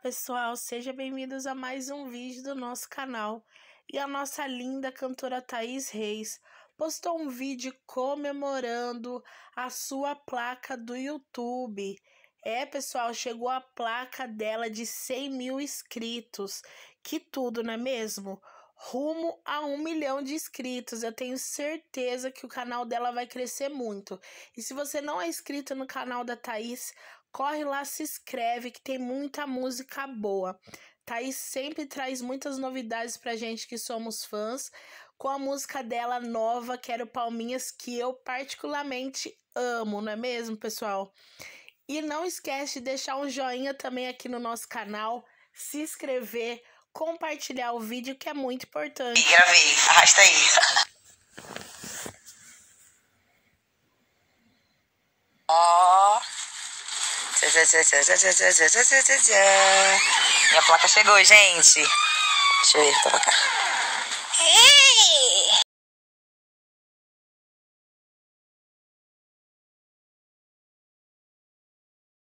pessoal, sejam bem-vindos a mais um vídeo do nosso canal. E a nossa linda cantora Thaís Reis postou um vídeo comemorando a sua placa do YouTube. É, pessoal, chegou a placa dela de 100 mil inscritos. Que tudo, não é mesmo? rumo a um milhão de inscritos. Eu tenho certeza que o canal dela vai crescer muito. E se você não é inscrito no canal da Thaís, corre lá, se inscreve, que tem muita música boa. Thaís sempre traz muitas novidades pra gente que somos fãs, com a música dela nova, Quero Palminhas, que eu particularmente amo, não é mesmo, pessoal? E não esquece de deixar um joinha também aqui no nosso canal, se inscrever, compartilhar o vídeo que é muito importante. E gravei, arrasta aí. Ó. Minha placa chegou, gente. Deixa eu ir pra cá. Ei!